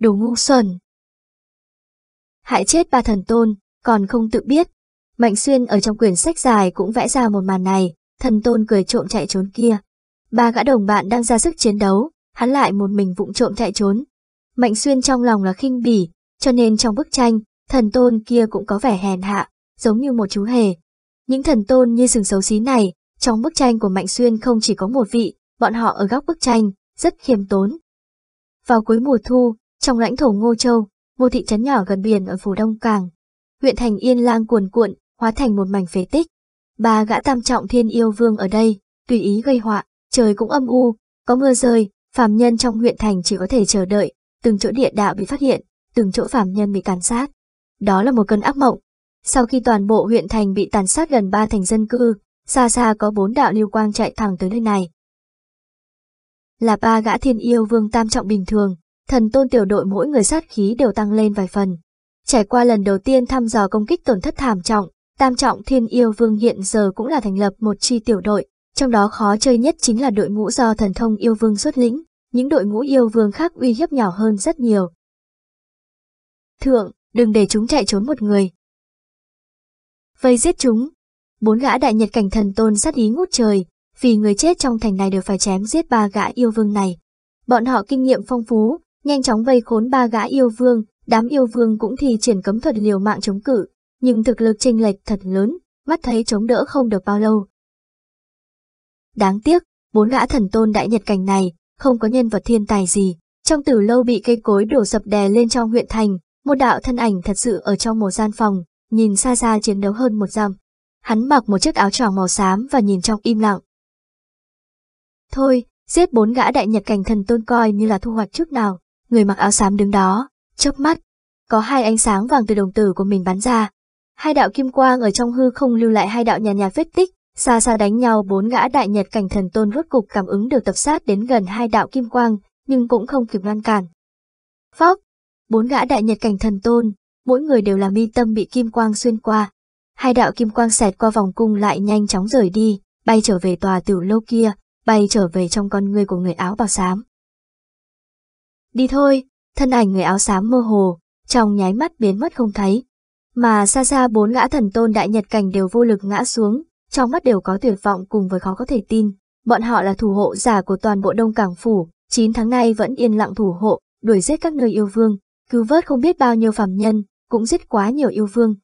Đồ ngu xuẩn! Hại chết ba thần tôn, còn không tự biết, Mạnh Xuyên ở trong quyển sách dài cũng vẽ ra một màn này, thần tôn cười trộm chạy trốn kia. Ba gã đồng bạn đang ra sức chiến đấu, hắn lại một mình vụng trộm chạy trốn. Mạnh Xuyên trong lòng là khinh bỉ, cho nên trong bức tranh, thần tôn kia cũng có vẻ hèn hạ, giống như một chú hề. Những thần tôn như sừng xấu xí này, trong bức tranh của Mạnh Xuyên không chỉ có một vị, bọn họ ở góc bức tranh, rất khiêm tốn. Vào cuối mùa thu, trong lãnh thổ Ngô Châu, một thị trấn nhỏ gần biển ở phủ Đông Càng, huyện thành Yên Lang cuồn cuộn, hóa thành một mảnh phế tích. Ba gã tam trọng thiên yêu vương ở đây, tùy ý gây họa, trời cũng âm u, có mưa rơi, phàm nhân trong huyện thành chỉ có thể chờ đợi, từng chỗ địa đạo bị phát hiện, từng chỗ phàm nhân bị tàn sát. Đó là một cơn ác mộng. Sau khi toàn bộ huyện thành bị tàn sát gần ba thành dân cư, xa xa có bốn đạo lưu quang chạy thẳng tới nơi này. Là ba gã thiên yêu vương tam trọng bình thường, thần tôn tiểu đội mỗi người sát khí đều tăng lên vài phần. Trải qua lần đầu tiên thăm dò công kích tổn thất thảm trọng, Tam trọng thiên yêu vương hiện giờ cũng là thành lập một chi tiểu đội, trong đó khó chơi nhất chính là đội ngũ do thần thông yêu vương xuất lĩnh, những đội ngũ yêu vương khác uy hiếp nhỏ hơn rất nhiều. Thượng, đừng để chúng chạy trốn một người. Vây giết chúng. Bốn gã đại nhật cảnh thần tôn sát ý ngút trời, vì người chết trong thành này đều phải chém giết ba gã yêu vương này. Bọn họ kinh nghiệm phong phú, nhanh chóng vây khốn ba gã yêu vương, đám yêu vương cũng thì triển cấm thuật liều mạng chống cự, nhưng thực lực chênh lệch thật lớn, mắt thấy chống đỡ không được bao lâu. Đáng tiếc, bốn gã thần tôn đại nhật cảnh này, không có nhân vật thiên tài gì, trong tử lâu bị cây cối đổ sập đè lên trong huyện thành, một đạo thân ảnh thật sự ở trong một gian phòng, nhìn xa xa chiến đấu hơn một dặm. Hắn mặc một chiếc áo tròn màu xám và nhìn trong im lặng. Thôi, giết bốn gã đại nhật cảnh thần tôn coi như là thu hoạch trước nào, người mặc áo xám đứng đó, chớp mắt, có hai ánh sáng vàng từ đồng tử của mình bắn ra, Hai đạo kim quang ở trong hư không lưu lại hai đạo nhà nhà vết tích, xa xa đánh nhau bốn gã đại nhật cảnh thần tôn rốt cục cảm ứng được tập sát đến gần hai đạo kim quang, nhưng cũng không kịp ngăn cản. Phóc, bốn gã đại nhật cảnh thần tôn, mỗi người đều là mi tâm bị kim quang xuyên qua. Hai đạo kim quang xẹt qua vòng cung lại nhanh chóng rời đi, bay trở về tòa tiểu lâu kia, bay trở về trong con người của người áo bào xám. Đi thôi, thân ảnh người áo xám mơ hồ, trong nháy mắt biến mất không thấy mà xa xa bốn gã thần tôn đại nhật cảnh đều vô lực ngã xuống, trong mắt đều có tuyệt vọng cùng với khó có thể tin. Bọn họ là thủ hộ giả của toàn bộ Đông Cảng Phủ, 9 tháng nay vẫn yên lặng thủ hộ, đuổi giết các nơi yêu vương, cứu vớt không biết bao nhiêu phàm nhân, cũng giết quá nhiều yêu vương.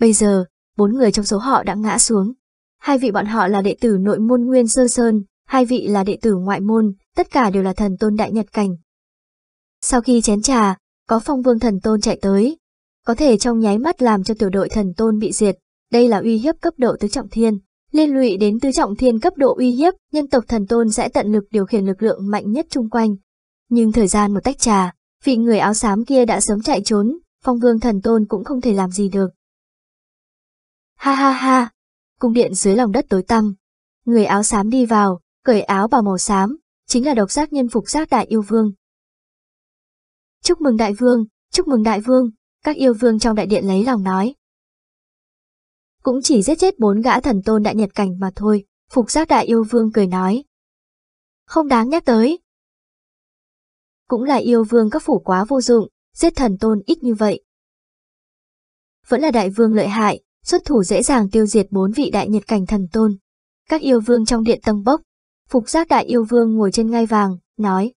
Bây giờ, bốn người trong số họ đã ngã xuống. Hai vị bọn họ là đệ tử nội môn Nguyên Sơ Sơn, hai vị là đệ tử ngoại môn, tất cả đều là thần tôn đại nhật cảnh. Sau khi chén trà, có phong vương thần tôn chạy tới, có thể trong nháy mắt làm cho tiểu đội thần tôn bị diệt. Đây là uy hiếp cấp độ tứ trọng thiên. Liên lụy đến tứ trọng thiên cấp độ uy hiếp, nhân tộc thần tôn sẽ tận lực điều khiển lực lượng mạnh nhất chung quanh. Nhưng thời gian một tách trà, vị người áo xám kia đã sớm chạy trốn, phong vương thần tôn cũng không thể làm gì được. Ha ha ha, cung điện dưới lòng đất tối tăm. Người áo xám đi vào, cởi áo bào màu xám, chính là độc giác nhân phục giác đại yêu vương. Chúc mừng đại vương, chúc mừng đại vương các yêu vương trong đại điện lấy lòng nói. Cũng chỉ giết chết bốn gã thần tôn đại nhật cảnh mà thôi, phục giác đại yêu vương cười nói. Không đáng nhắc tới. Cũng là yêu vương các phủ quá vô dụng, giết thần tôn ít như vậy. Vẫn là đại vương lợi hại, xuất thủ dễ dàng tiêu diệt bốn vị đại nhật cảnh thần tôn. Các yêu vương trong điện tầng bốc, phục giác đại yêu vương ngồi trên ngai vàng, nói.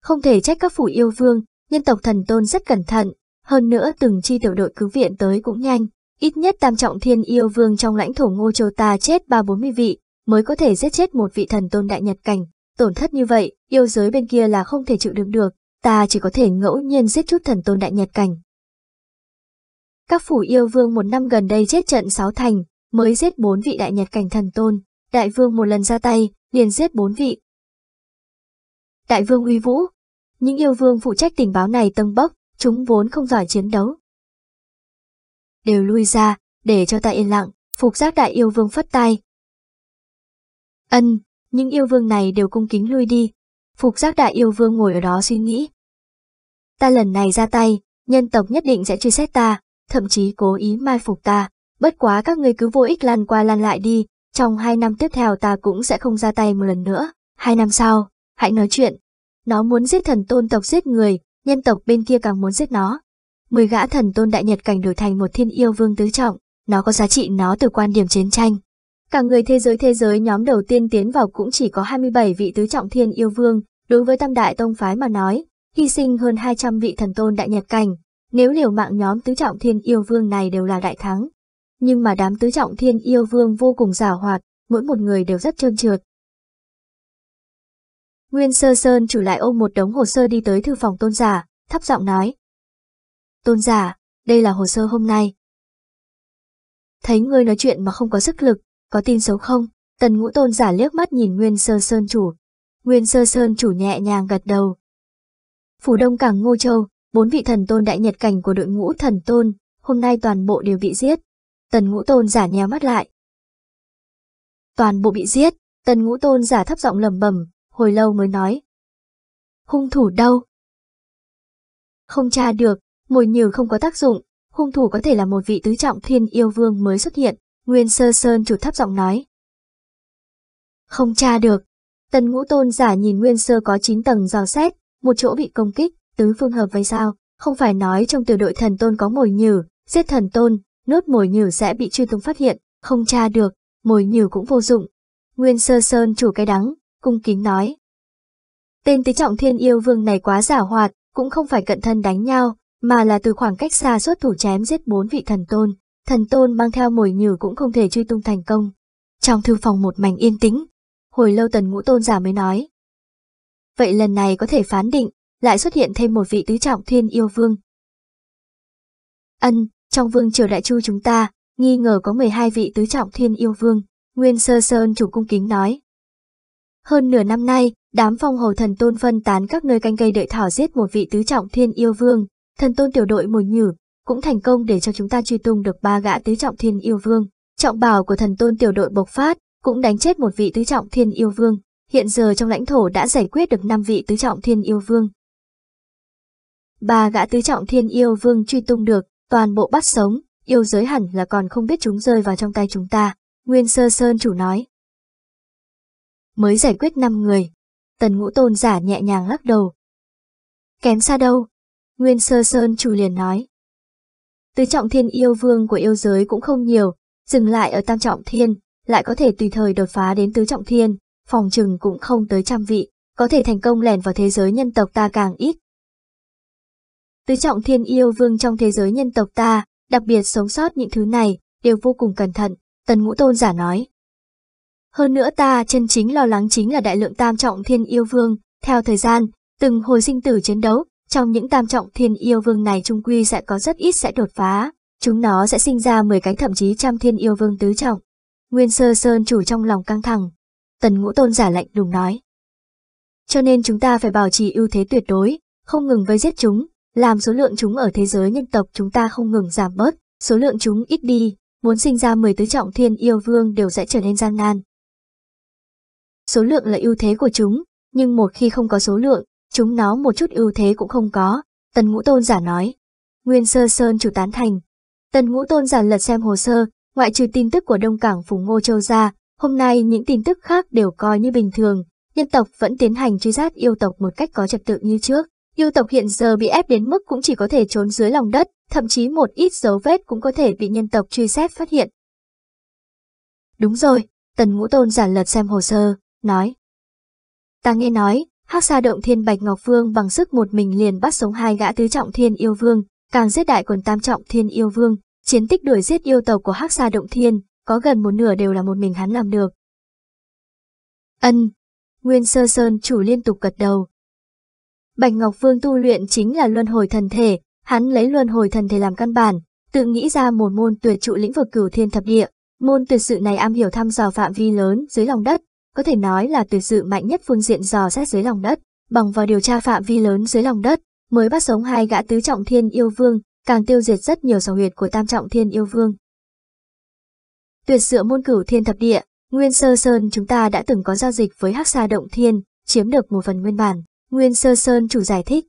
Không thể trách các phủ yêu vương, nhân tộc thần tôn rất cẩn thận, hơn nữa từng chi tiểu đội cứu viện tới cũng nhanh, ít nhất tam trọng thiên yêu vương trong lãnh thổ ngô châu ta chết 3-40 vị, mới có thể giết chết một vị thần tôn đại nhật cảnh. Tổn thất như vậy, yêu giới bên kia là không thể chịu đựng được, ta chỉ có thể ngẫu nhiên giết chút thần tôn đại nhật cảnh. Các phủ yêu vương một năm gần đây chết trận sáu thành, mới giết bốn vị đại nhật cảnh thần tôn, đại vương một lần ra tay, liền giết bốn vị. Đại vương uy vũ, những yêu vương phụ trách tình báo này tâm bốc, chúng vốn không giỏi chiến đấu. Đều lui ra, để cho ta yên lặng, phục giác đại yêu vương phất tay. Ân, những yêu vương này đều cung kính lui đi. Phục giác đại yêu vương ngồi ở đó suy nghĩ. Ta lần này ra tay, nhân tộc nhất định sẽ truy xét ta, thậm chí cố ý mai phục ta. Bất quá các ngươi cứ vô ích lan qua lan lại đi, trong hai năm tiếp theo ta cũng sẽ không ra tay một lần nữa. Hai năm sau, hãy nói chuyện. Nó muốn giết thần tôn tộc giết người, nhân tộc bên kia càng muốn giết nó. Mười gã thần tôn đại nhật cảnh đổi thành một thiên yêu vương tứ trọng, nó có giá trị nó từ quan điểm chiến tranh. Cả người thế giới thế giới nhóm đầu tiên tiến vào cũng chỉ có 27 vị tứ trọng thiên yêu vương, đối với tam đại tông phái mà nói, hy sinh hơn 200 vị thần tôn đại nhật cảnh, nếu liều mạng nhóm tứ trọng thiên yêu vương này đều là đại thắng. Nhưng mà đám tứ trọng thiên yêu vương vô cùng giả hoạt, mỗi một người đều rất trơn trượt, Nguyên Sơ Sơn chủ lại ôm một đống hồ sơ đi tới thư phòng tôn giả, thấp giọng nói. Tôn giả, đây là hồ sơ hôm nay. Thấy ngươi nói chuyện mà không có sức lực, có tin xấu không? Tần ngũ tôn giả liếc mắt nhìn Nguyên Sơ Sơn chủ. Nguyên Sơ Sơn chủ nhẹ nhàng gật đầu. Phủ Đông Cảng Ngô Châu, bốn vị thần tôn đại nhật cảnh của đội ngũ thần tôn, hôm nay toàn bộ đều bị giết. Tần ngũ tôn giả nhéo mắt lại. Toàn bộ bị giết, tần ngũ tôn giả thấp giọng lầm bầm, hồi lâu mới nói. Hung thủ đâu? Không tra được, mồi nhử không có tác dụng, hung thủ có thể là một vị tứ trọng thiên yêu vương mới xuất hiện, Nguyên Sơ Sơn chủ thấp giọng nói. Không tra được. Tần ngũ tôn giả nhìn Nguyên Sơ có 9 tầng dò xét, một chỗ bị công kích, tứ phương hợp với sao, không phải nói trong tiểu đội thần tôn có mồi nhử, giết thần tôn, nốt mồi nhử sẽ bị truy tung phát hiện, không tra được, mồi nhử cũng vô dụng. Nguyên Sơ Sơn chủ cái đắng, cung kính nói. Tên tứ trọng thiên yêu vương này quá giả hoạt, cũng không phải cận thân đánh nhau, mà là từ khoảng cách xa xuất thủ chém giết bốn vị thần tôn, thần tôn mang theo mồi nhử cũng không thể truy tung thành công. Trong thư phòng một mảnh yên tĩnh, hồi lâu tần ngũ tôn giả mới nói. Vậy lần này có thể phán định, lại xuất hiện thêm một vị tứ trọng thiên yêu vương. Ân, trong vương triều đại chu chúng ta, nghi ngờ có 12 vị tứ trọng thiên yêu vương, Nguyên Sơ Sơn chủ cung kính nói. Hơn nửa năm nay, đám phong hầu thần tôn phân tán các nơi canh cây đợi thảo giết một vị tứ trọng thiên yêu vương, thần tôn tiểu đội mồi nhử, cũng thành công để cho chúng ta truy tung được ba gã tứ trọng thiên yêu vương. Trọng bảo của thần tôn tiểu đội bộc phát, cũng đánh chết một vị tứ trọng thiên yêu vương. Hiện giờ trong lãnh thổ đã giải quyết được năm vị tứ trọng thiên yêu vương. Ba gã tứ trọng thiên yêu vương truy tung được, toàn bộ bắt sống, yêu giới hẳn là còn không biết chúng rơi vào trong tay chúng ta. Nguyên Sơ Sơn chủ nói mới giải quyết 5 người. Tần ngũ tôn giả nhẹ nhàng lắc đầu. Kém xa đâu, Nguyên Sơ Sơn chủ liền nói. Tứ trọng thiên yêu vương của yêu giới cũng không nhiều, dừng lại ở tam trọng thiên, lại có thể tùy thời đột phá đến tứ trọng thiên, phòng trừng cũng không tới trăm vị, có thể thành công lẻn vào thế giới nhân tộc ta càng ít. Tứ trọng thiên yêu vương trong thế giới nhân tộc ta, đặc biệt sống sót những thứ này, đều vô cùng cẩn thận, tần ngũ tôn giả nói. Hơn nữa ta chân chính lo lắng chính là đại lượng tam trọng thiên yêu vương, theo thời gian, từng hồi sinh tử chiến đấu, trong những tam trọng thiên yêu vương này trung quy sẽ có rất ít sẽ đột phá, chúng nó sẽ sinh ra 10 cánh thậm chí trăm thiên yêu vương tứ trọng. Nguyên sơ sơn chủ trong lòng căng thẳng, tần ngũ tôn giả lạnh đùng nói. Cho nên chúng ta phải bảo trì ưu thế tuyệt đối, không ngừng với giết chúng, làm số lượng chúng ở thế giới nhân tộc chúng ta không ngừng giảm bớt, số lượng chúng ít đi, muốn sinh ra 10 tứ trọng thiên yêu vương đều sẽ trở nên gian nan, Số lượng là ưu thế của chúng, nhưng một khi không có số lượng, chúng nó một chút ưu thế cũng không có, tần ngũ tôn giả nói. Nguyên sơ sơn chủ tán thành. Tần ngũ tôn giả lật xem hồ sơ, ngoại trừ tin tức của Đông Cảng Phùng Ngô Châu ra, hôm nay những tin tức khác đều coi như bình thường, nhân tộc vẫn tiến hành truy sát yêu tộc một cách có trật tự như trước. Yêu tộc hiện giờ bị ép đến mức cũng chỉ có thể trốn dưới lòng đất, thậm chí một ít dấu vết cũng có thể bị nhân tộc truy xét phát hiện. Đúng rồi, tần ngũ tôn giả lật xem hồ sơ, nói. Ta nghe nói, hắc xa động thiên bạch ngọc vương bằng sức một mình liền bắt sống hai gã tứ trọng thiên yêu vương, càng giết đại quần tam trọng thiên yêu vương, chiến tích đuổi giết yêu tàu của hắc xa động thiên, có gần một nửa đều là một mình hắn làm được. Ân, Nguyên Sơ Sơn chủ liên tục gật đầu. Bạch Ngọc Vương tu luyện chính là luân hồi thần thể, hắn lấy luân hồi thần thể làm căn bản, tự nghĩ ra một môn tuyệt trụ lĩnh vực cửu thiên thập địa. Môn tuyệt sự này am hiểu thăm dò phạm vi lớn dưới lòng đất, có thể nói là tuyệt dự mạnh nhất phương diện dò xét dưới lòng đất, bằng vào điều tra phạm vi lớn dưới lòng đất, mới bắt sống hai gã tứ trọng thiên yêu vương, càng tiêu diệt rất nhiều sò huyệt của tam trọng thiên yêu vương. Tuyệt dựa môn cửu thiên thập địa, Nguyên Sơ Sơn chúng ta đã từng có giao dịch với Hắc xa Động Thiên, chiếm được một phần nguyên bản, Nguyên Sơ Sơn chủ giải thích.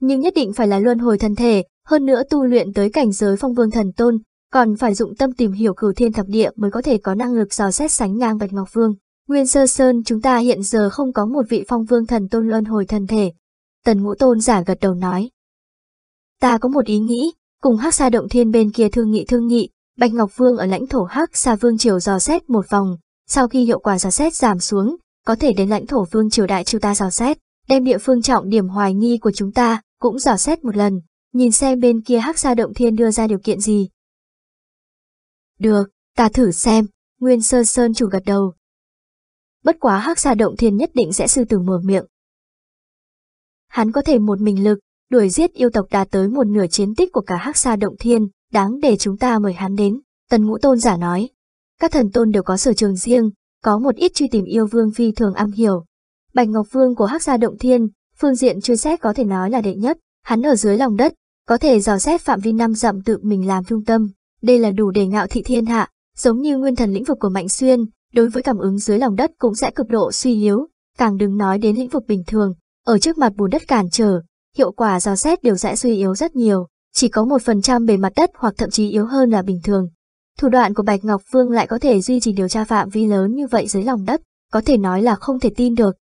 Nhưng nhất định phải là luân hồi thân thể, hơn nữa tu luyện tới cảnh giới phong vương thần tôn, còn phải dụng tâm tìm hiểu cửu thiên thập địa mới có thể có năng lực dò xét sánh ngang Bạch Ngọc Vương. Nguyên sơ sơn chúng ta hiện giờ không có một vị phong vương thần tôn luân hồi thân thể. Tần ngũ tôn giả gật đầu nói. Ta có một ý nghĩ, cùng hắc xa động thiên bên kia thương nghị thương nghị, Bạch Ngọc Vương ở lãnh thổ hắc xa vương triều dò xét một vòng, sau khi hiệu quả dò xét giảm xuống, có thể đến lãnh thổ vương triều đại triều ta dò xét, đem địa phương trọng điểm hoài nghi của chúng ta cũng dò xét một lần, nhìn xem bên kia hắc xa động thiên đưa ra điều kiện gì. Được, ta thử xem, Nguyên Sơ Sơn chủ gật đầu, bất quá hắc xà động thiên nhất định sẽ sư tử mở miệng. Hắn có thể một mình lực, đuổi giết yêu tộc đạt tới một nửa chiến tích của cả hắc xa động thiên, đáng để chúng ta mời hắn đến, tần ngũ tôn giả nói. Các thần tôn đều có sở trường riêng, có một ít truy tìm yêu vương phi thường am hiểu. Bạch Ngọc Vương của hắc gia động thiên, phương diện truy xét có thể nói là đệ nhất, hắn ở dưới lòng đất, có thể dò xét phạm vi năm dặm tự mình làm trung tâm, đây là đủ để ngạo thị thiên hạ, giống như nguyên thần lĩnh vực của Mạnh Xuyên, đối với cảm ứng dưới lòng đất cũng sẽ cực độ suy yếu, càng đừng nói đến lĩnh vực bình thường, ở trước mặt bùn đất cản trở, hiệu quả giao xét đều sẽ suy yếu rất nhiều, chỉ có một phần trăm bề mặt đất hoặc thậm chí yếu hơn là bình thường. Thủ đoạn của Bạch Ngọc Vương lại có thể duy trì điều tra phạm vi lớn như vậy dưới lòng đất, có thể nói là không thể tin được.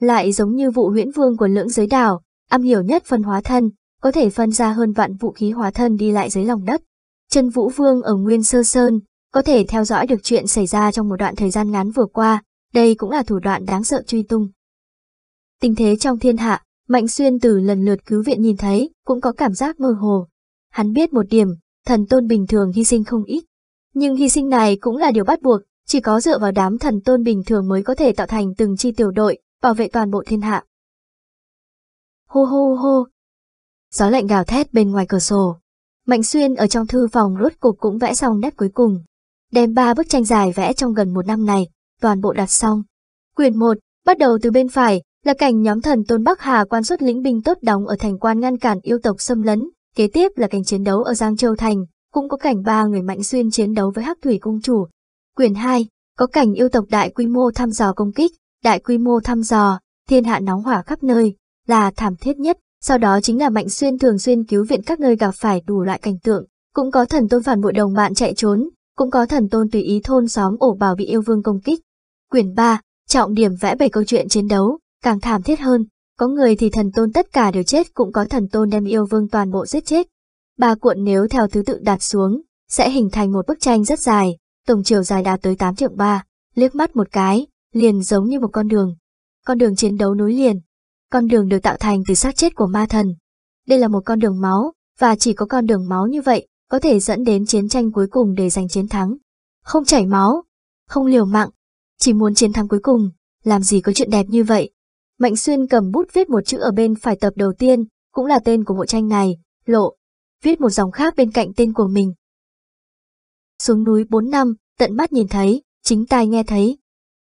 Lại giống như vụ huyễn vương của lưỡng giới đảo, âm hiểu nhất phân hóa thân, có thể phân ra hơn vạn vũ khí hóa thân đi lại dưới lòng đất. Chân Vũ Vương ở Nguyên Sơ Sơn, có thể theo dõi được chuyện xảy ra trong một đoạn thời gian ngắn vừa qua, đây cũng là thủ đoạn đáng sợ truy tung. Tình thế trong thiên hạ, Mạnh Xuyên từ lần lượt cứu viện nhìn thấy, cũng có cảm giác mơ hồ. Hắn biết một điểm, thần tôn bình thường hy sinh không ít. Nhưng hy sinh này cũng là điều bắt buộc, chỉ có dựa vào đám thần tôn bình thường mới có thể tạo thành từng chi tiểu đội, bảo vệ toàn bộ thiên hạ. Hô hô hô! Gió lạnh gào thét bên ngoài cửa sổ. Mạnh Xuyên ở trong thư phòng rốt cục cũng vẽ xong nét cuối cùng, đem ba bức tranh dài vẽ trong gần một năm này, toàn bộ đặt xong. Quyền 1, bắt đầu từ bên phải, là cảnh nhóm thần Tôn Bắc Hà quan xuất lĩnh binh tốt đóng ở thành quan ngăn cản yêu tộc xâm lấn, kế tiếp là cảnh chiến đấu ở Giang Châu Thành, cũng có cảnh ba người mạnh xuyên chiến đấu với Hắc Thủy Cung Chủ. Quyền 2, có cảnh yêu tộc đại quy mô thăm dò công kích, đại quy mô thăm dò, thiên hạ nóng hỏa khắp nơi, là thảm thiết nhất. Sau đó chính là Mạnh Xuyên thường xuyên cứu viện các nơi gặp phải đủ loại cảnh tượng, cũng có thần tôn phản bội đồng bạn chạy trốn, cũng có thần tôn tùy ý thôn xóm ổ bảo bị yêu vương công kích. Quyển 3, trọng điểm vẽ bảy câu chuyện chiến đấu, càng thảm thiết hơn, có người thì thần tôn tất cả đều chết cũng có thần tôn đem yêu vương toàn bộ giết chết. Ba cuộn nếu theo thứ tự đặt xuống, sẽ hình thành một bức tranh rất dài, tổng chiều dài đạt tới 8 triệu 3, liếc mắt một cái, liền giống như một con đường. Con đường chiến đấu nối liền. Con đường được tạo thành từ xác chết của ma thần. Đây là một con đường máu, và chỉ có con đường máu như vậy có thể dẫn đến chiến tranh cuối cùng để giành chiến thắng. Không chảy máu, không liều mạng, chỉ muốn chiến thắng cuối cùng, làm gì có chuyện đẹp như vậy. Mạnh Xuyên cầm bút viết một chữ ở bên phải tập đầu tiên, cũng là tên của bộ tranh này, lộ, viết một dòng khác bên cạnh tên của mình. Xuống núi 4 năm, tận mắt nhìn thấy, chính tai nghe thấy,